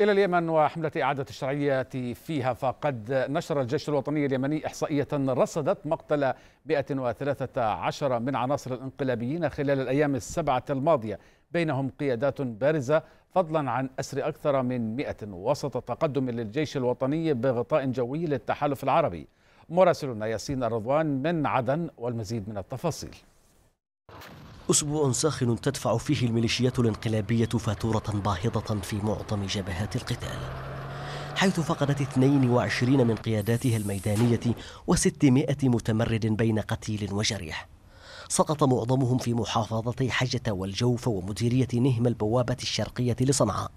إلى اليمن وحملة إعادة الشرعية فيها فقد نشر الجيش الوطني اليمني إحصائية رصدت مقتل 113 من عناصر الانقلابيين خلال الأيام السبعة الماضية بينهم قيادات بارزة فضلا عن أسر أكثر من 100 وسط تقدم للجيش الوطني بغطاء جوي للتحالف العربي مراسلنا ياسين الرضوان من عدن والمزيد من التفاصيل أسبوع ساخن تدفع فيه الميليشيات الانقلابية فاتورة باهظة في معظم جبهات القتال حيث فقدت 22 من قياداتها الميدانية و600 متمرد بين قتيل وجريح سقط معظمهم في محافظتي حجة والجوف ومديرية نهم البوابة الشرقية لصنعاء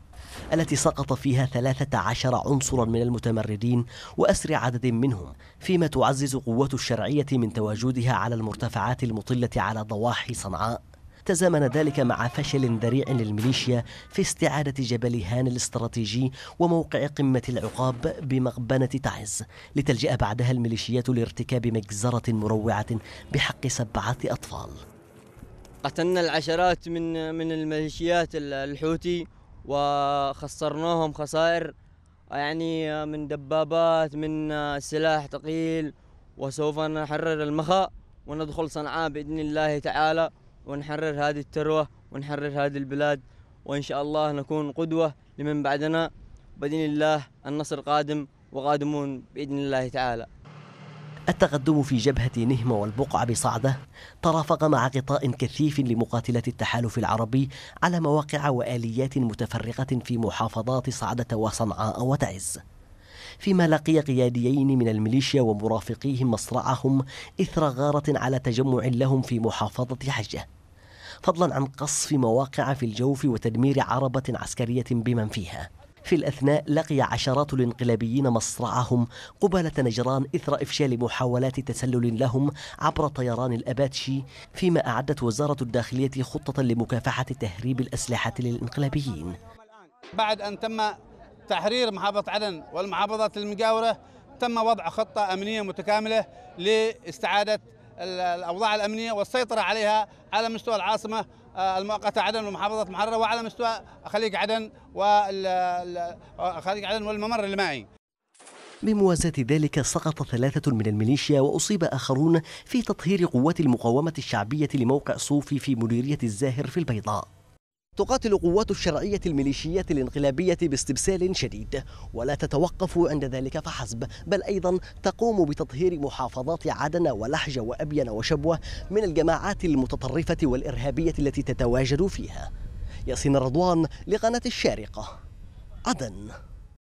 التي سقط فيها 13 عنصرا من المتمردين وأسر عدد منهم فيما تعزز قوة الشرعية من تواجدها على المرتفعات المطلة على ضواحي صنعاء تزامن ذلك مع فشل ذريع للميليشيا في استعادة جبل هان الاستراتيجي وموقع قمة العقاب بمقبنة تعز لتلجأ بعدها الميليشيات لارتكاب مجزرة مروعة بحق سبعة أطفال قتلنا العشرات من من الميليشيات الحوثي وخسرناهم خسائر يعني من دبابات من سلاح ثقيل وسوف نحرر المخا وندخل صنعاء بإذن الله تعالى ونحرر هذه الثروة ونحرر هذه البلاد وإن شاء الله نكون قدوة لمن بعدنا بإذن الله النصر قادم وقادمون بإذن الله تعالى التقدم في جبهة نهمة والبقعة بصعدة ترافق مع غطاء كثيف لمقاتلة التحالف العربي على مواقع وآليات متفرقة في محافظات صعدة وصنعاء وتعز فيما لقي قياديين من الميليشيا ومرافقيهم مصرعهم إثر غارة على تجمع لهم في محافظة حجة فضلا عن قصف مواقع في الجوف وتدمير عربة عسكرية بمن فيها في الأثناء لقي عشرات الانقلابيين مصرعهم قبالة نجران إثر إفشال محاولات تسلل لهم عبر طيران الأباتشي فيما أعدت وزارة الداخلية خطة لمكافحة تهريب الأسلحة للانقلابيين بعد أن تم تحرير محافظة عدن والمحافظات المجاورة تم وضع خطة أمنية متكاملة لاستعادة الأوضاع الأمنية والسيطرة عليها على مستوى العاصمة آه، المؤقته عدن ومحافظه محرره وعلى مستوى خليج عدن وخليج آه، عدن والممر المائي بموازاة ذلك سقط ثلاثة من الميليشيا وأصيب آخرون في تطهير قوات المقاومة الشعبية لموقع صوفي في مديرية الزاهر في البيضاء تقاتل قوات الشرعية الميليشيات الانقلابية باستبسال شديد ولا تتوقف عند ذلك فحسب بل أيضا تقوم بتطهير محافظات عدن ولحج وأبين وشبوة من الجماعات المتطرفة والإرهابية التي تتواجد فيها ياسين رضوان لقناة الشارقة عدن